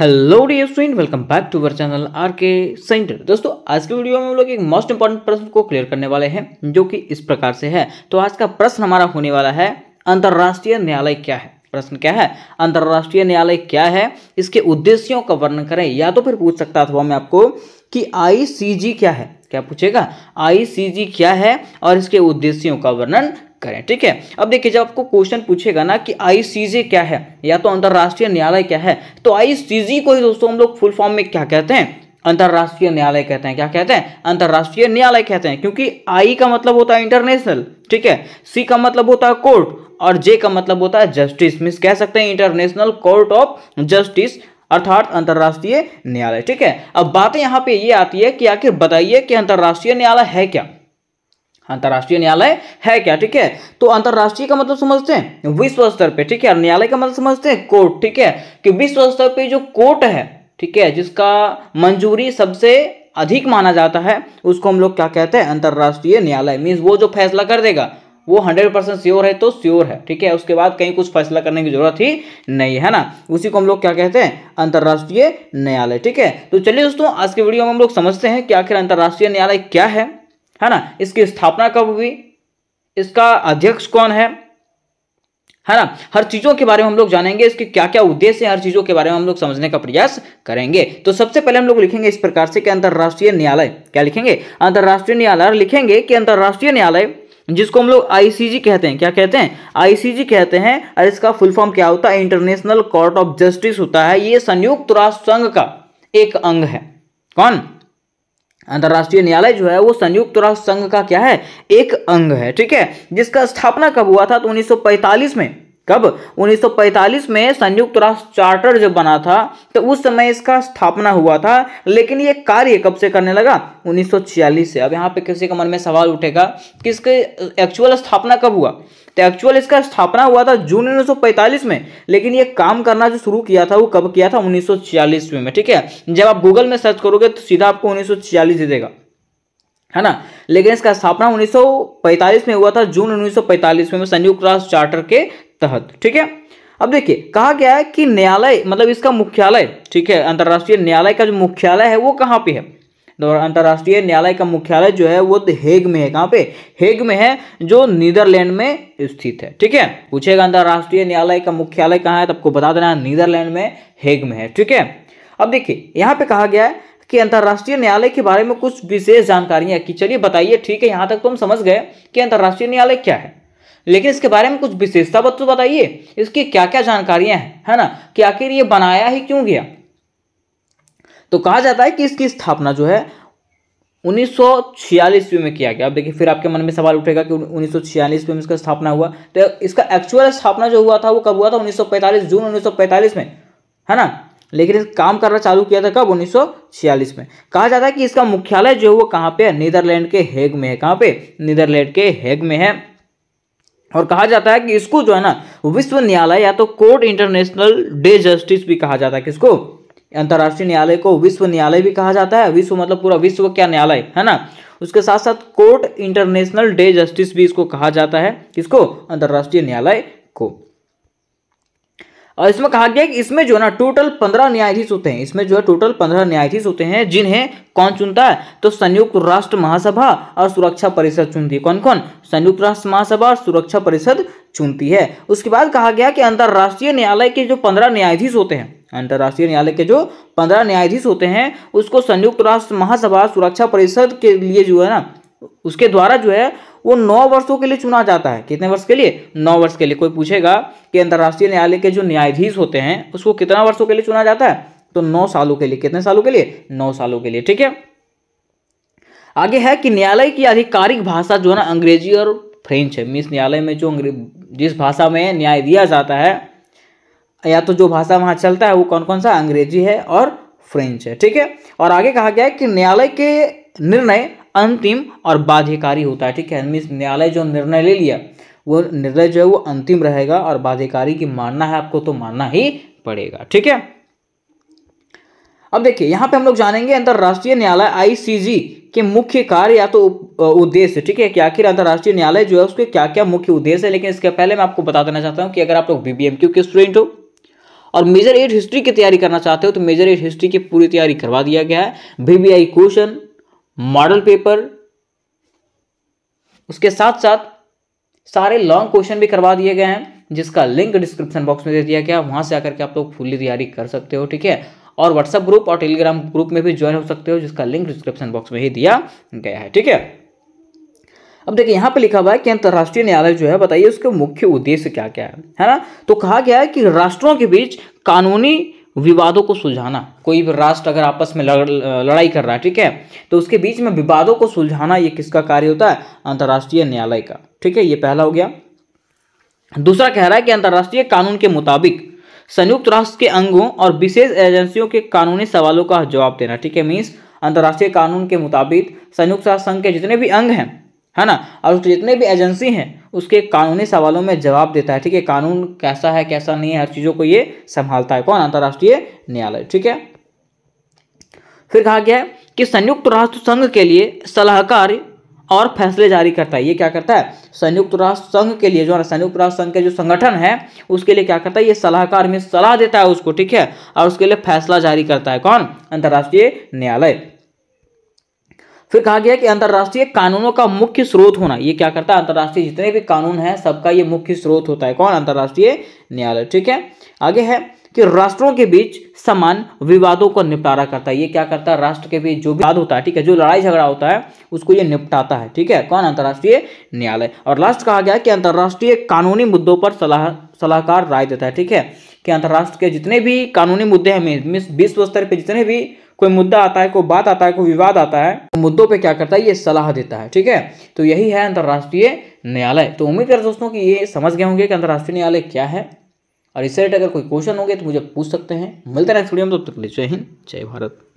hello dear student welcome back to our channel R K centre दोस्तों आज के video में हम लोग एक मोस्ट इंपॉर्टेंट प्रश्न को क्लियर करने वाले हैं जो कि इस प्रकार से है तो आज का प्रश्न हमारा होने वाला है अंतर्राष्ट्रीय न्यायालय क्या है प्रश्न क्या है अंतर्राष्ट्रीय न्यायालय क्या है इसके उद्देश्यों का वर्णन करें या तो फिर पूछ सकता था मैं आपको कि आई क्या है क्या पूछेगा आई क्या है और इसके उद्देश्यों का वर्णन करें ठीक है अब देखिए जब आपको क्वेश्चन पूछेगा ना कि आईसीजे क्या है या तो अंतर्राष्ट्रीय न्यायालय क्या है तो आईसीजी को ही दोस्तों हम लोग फुल फॉर्म में क्या कहते हैं अंतर्राष्ट्रीय न्यायालय कहते हैं क्या कहते हैं अंतर्राष्ट्रीय न्यायालय कहते हैं क्योंकि आई का मतलब होता है इंटरनेशनल ठीक है सी का मतलब होता है कोर्ट और जे का मतलब होता है जस्टिस मीन कह सकते हैं इंटरनेशनल कोर्ट ऑफ जस्टिस अर्थात अंतर्राष्ट्रीय न्यायालय ठीक है अब बातें यहाँ पे ये आती है कि आखिर बताइए कि अंतर्राष्ट्रीय न्यायालय है क्या अंतर्राष्ट्रीय न्यायालय है क्या ठीक है तो अंतर्राष्ट्रीय का मतलब समझते हैं विश्व स्तर पे ठीक है न्यायालय का मतलब समझते हैं कोर्ट ठीक है कि विश्व स्तर पे जो कोर्ट है ठीक है जिसका मंजूरी सबसे अधिक माना जाता है उसको हम लोग क्या कहते हैं अंतर्राष्ट्रीय न्यायालय मीन्स वो जो फैसला कर देगा वो हंड्रेड परसेंट श्योर है तो श्योर है ठीक है उसके बाद कहीं कुछ फैसला करने की जरूरत ही नहीं है ना उसी को हम लोग क्या कहते हैं अंतर्राष्ट्रीय न्यायालय ठीक है तो चलिए दोस्तों आज के वीडियो में हम लोग समझते हैं कि आखिर अंतर्राष्ट्रीय न्यायालय क्या है है ना इसकी स्थापना कब हुई इसका अध्यक्ष कौन है है ना हर चीजों के बारे में हम लोग जानेंगे इसके क्या क्या उद्देश्य है हर चीजों के बारे में हम लोग समझने का प्रयास करेंगे तो सबसे पहले हम लोग लिखेंगे इस प्रकार से कि अंतर्राष्ट्रीय न्यायालय क्या लिखेंगे अंतर्राष्ट्रीय न्यायालय लिखेंगे कि अंतर्राष्ट्रीय न्यायालय जिसको हम लोग आईसीजी कहते हैं क्या कहते हैं आईसीजी कहते हैं और इसका फुल फॉर्म क्या होता है इंटरनेशनल कोर्ट ऑफ जस्टिस होता है ये संयुक्त राष्ट्र संघ का एक अंग है कौन अंतर्राष्ट्रीय न्यायालय जो है वो संयुक्त राष्ट्र संघ का क्या है एक अंग है ठीक है जिसका स्थापना कब हुआ था तो 1945 में कब 1945 में संयुक्त राष्ट्र चार्टर जब बना था तो उस समय इसका स्थापना हुआ था लेकिन ये कार्य कब से करने लगा 1946 से अब यहाँ पे किसी के मन में सवाल उठेगा कि इसके एक्चुअल स्थापना कब हुआ तो एक्चुअल इसका स्थापना हुआ था जून 1945 में लेकिन ये काम करना जो शुरू किया था वो कब किया था उन्नीस में ठीक है जब आप गूगल में सर्च करोगे तो सीधा आपको उन्नीस सौ देगा है ना लेकिन इसका स्थापना 1945 में हुआ था जून 1945 में संयुक्त राष्ट्र चार्टर के तहत ठीक है अब देखिए कहा गया है कि न्यायालय मतलब इसका मुख्यालय ठीक है अंतर्राष्ट्रीय न्यायालय का जो मुख्यालय है वो कहाँ पे है तो अंतर्राष्ट्रीय न्यायालय का मुख्यालय जो है वो हेग में है कहाँ पे हेग में है जो नीदरलैंड में स्थित है ठीक है पूछेगा अंतर्राष्ट्रीय न्यायालय का मुख्यालय कहाँ है तो आपको बता देना नीदरलैंड में हेग में है ठीक है अब देखिए यहाँ पे कहा गया है कि अंतर्राष्ट्रीय न्यायालय के बारे में कुछ विशेष जानकारियां कि चलिए बताइए ठीक है यहां तक तो हम समझ गए कि अंतर्राष्ट्रीय न्यायालय क्या है लेकिन इसके बारे में कुछ विशेषता बच्चों बताइए इसकी क्या क्या जानकारियां हैं है ना कि आखिर ये बनाया ही क्यों गया तो कहा जाता है कि इसकी स्थापना जो है 1946 सौ में किया गया अब देखिए फिर आपके मन में सवाल उठेगा कि 1946 सौ में इसका स्थापना हुआ तो इसका एक्चुअल स्थापना जो हुआ था वो कब हुआ था 1945 जून 1945 में है ना लेकिन काम करना चालू किया था कब 1946 में कहा जाता है कि इसका मुख्यालय जो है वो कहाँ पे है नीदरलैंड के हेग में है कहाँ पे नीदरलैंड के हेग में है और कहा जाता है कि इसको जो है ना विश्व न्यायालय या तो कोर्ट इंटरनेशनल डे जस्टिस भी कहा जाता है किसको अंतर्राष्ट्रीय न्यायालय को विश्व न्यायालय भी कहा जाता है विश्व मतलब पूरा विश्व क्या न्यायालय है ना उसके साथ साथ कोर्ट इंटरनेशनल डे जस्टिस भी इसको कहा जाता है किसको अंतर्राष्ट्रीय न्यायालय को और इसमें कहा गया कि इसमें जो है ना टोटल पंद्रह न्यायाधीश होते हैं इसमें जो है टोटल पंद्रह न्यायाधीश होते हैं जिन्हें कौन चुनता है तो संयुक्त राष्ट्र महासभा और सुरक्षा परिषद चुनती है कौन कौन संयुक्त राष्ट्र महासभा और सुरक्षा परिषद चुनती है उसके बाद कहा गया कि अंतर्राष्ट्रीय न्यायालय के जो पंद्रह न्यायाधीश होते हैं अंतर्राष्ट्रीय न्यायालय के जो पंद्रह न्यायाधीश होते हैं उसको संयुक्त राष्ट्र महासभा सुरक्षा परिषद के लिए जो है ना उसके द्वारा जो है वो नौ वर्षों के लिए चुना जाता है कितने वर्ष के लिए नौ वर्ष के लिए कोई पूछेगा कि अंतर्राष्ट्रीय न्यायालय के जो न्यायाधीश होते हैं उसको कितना वर्षों के लिए चुना जाता है तो नौ सालों के लिए कितने सालों के लिए नौ सालों के लिए ठीक है आगे है कि न्यायालय की आधिकारिक भाषा जो है ना अंग्रेजी और फ्रेंच है मीन्स न्यायालय में जो जिस भाषा में न्याय दिया जाता है या तो जो भाषा वहाँ चलता है वो कौन कौन सा अंग्रेजी है और फ्रेंच है ठीक है और आगे कहा गया है कि न्यायालय के निर्णय अंतिम और बाध्यकारी होता है ठीक है मीन्स न्यायालय जो निर्णय ले लिया वो निर्णय जो है वो अंतिम रहेगा और बाध्यकारी की मानना है आपको तो मानना ही पड़ेगा ठीक है अब देखिए यहां पे हम लोग जानेंगे अंतर्राष्ट्रीय न्यायालय आईसीजी के मुख्य कार्य या तो उद्देश्य ठीक है कि आखिर अंतर्राष्ट्रीय न्यायालय जो है उसके क्या क्या मुख्य उद्देश्य है लेकिन इसके पहले मैं आपको बता देना चाहता हूं कि अगर आप लोग बीबीएम के स्टूडेंट हो और मेजर एट हिस्ट्री की तैयारी करना चाहते हो तो मेजर एट हिस्ट्री की पूरी तैयारी करवा दिया गया है बीबीआई क्वेश्चन मॉडल पेपर उसके साथ साथ सारे लॉन्ग क्वेश्चन भी करवा दिए गए हैं जिसका लिंक डिस्क्रिप्शन बॉक्स में दे दिया गया वहां से आकर के आप लोग फुल्ली तैयारी कर सकते हो ठीक है और व्हाट्सएप ग्रुप और टेलीग्राम ग्रुप में भी ज्वाइन हो सकते हो जिसका लिंक डिस्क्रिप्शन बॉक्स में ही दिया गया है ठीक है अब देखिए यहां पे लिखा हुआ है कि अंतर्राष्ट्रीय न्यायालय जो है बताइए उसके मुख्य उद्देश्य क्या क्या है है ना तो कहा गया है कि राष्ट्रों के बीच कानूनी विवादों को सुलझाना कोई भी राष्ट्र अगर आपस में लड़, लड़ाई कर रहा है ठीक है तो उसके बीच में विवादों को सुलझाना ये किसका कार्य होता है अंतर्राष्ट्रीय न्यायालय का ठीक है ये पहला हो गया दूसरा कह रहा है कि अंतर्राष्ट्रीय कानून के मुताबिक संयुक्त राष्ट्र के अंगों और विशेष एजेंसियों के कानूनी सवालों का जवाब देना ठीक है मीन्स अंतर्राष्ट्रीय कानून के मुताबिक संयुक्त राष्ट्र संघ के जितने भी अंग हैं है ना और उसके जितने भी एजेंसी हैं उसके कानूनी सवालों में जवाब देता है ठीक है कानून कैसा है कैसा नहीं है हर चीज़ों को ये संभालता है कौन अंतर्राष्ट्रीय न्यायालय ठीक है फिर कहा गया है कि संयुक्त राष्ट्र संघ के लिए सलाहकार और फैसले जारी करता है ये क्या करता है संयुक्त राष्ट्र संघ के लिए जो है संयुक्त राष्ट्र संघ के जो संगठन है उसके लिए क्या करता है ये सलाहकार में सलाह देता है उसको ठीक है और उसके लिए फैसला जारी करता है कौन अंतर्राष्ट्रीय न्यायालय फिर कहा गया कि अंतर्राष्ट्रीय कानूनों का मुख्य स्रोत होना ये क्या करता है अंतर्राष्ट्रीय जितने भी कानून हैं सबका ये मुख्य स्रोत होता है कौन अंतर्राष्ट्रीय न्यायालय ठीक है आगे है कि राष्ट्रों के बीच समान विवादों का निपटारा करता है ये क्या करता है राष्ट्र के बीच जो विवाद होता है ठीक है जो लड़ाई झगड़ा होता है उसको ये निपटाता है ठीक है कौन अंतर्राष्ट्रीय न्यायालय और लास्ट कहा गया कि अंतर्राष्ट्रीय कानूनी मुद्दों पर सलाह सलाहकार राय देता है ठीक है कि अंतर्राष्ट्र के जितने भी कानूनी मुद्दे हैं विश्व स्तर पर जितने भी कोई मुद्दा आता है कोई बात आता है कोई विवाद आता है तो मुद्दों पे क्या करता है ये सलाह देता है ठीक है तो यही है अंतर्राष्ट्रीय न्यायालय तो उम्मीद कर दोस्तों कि ये समझ गए होंगे कि अंतर्राष्ट्रीय न्यायालय क्या है और इससे रिलेटेड अगर कोई क्वेश्चन होंगे तो मुझे पूछ सकते हैं मिलते हैं में जय हिंद जय भारत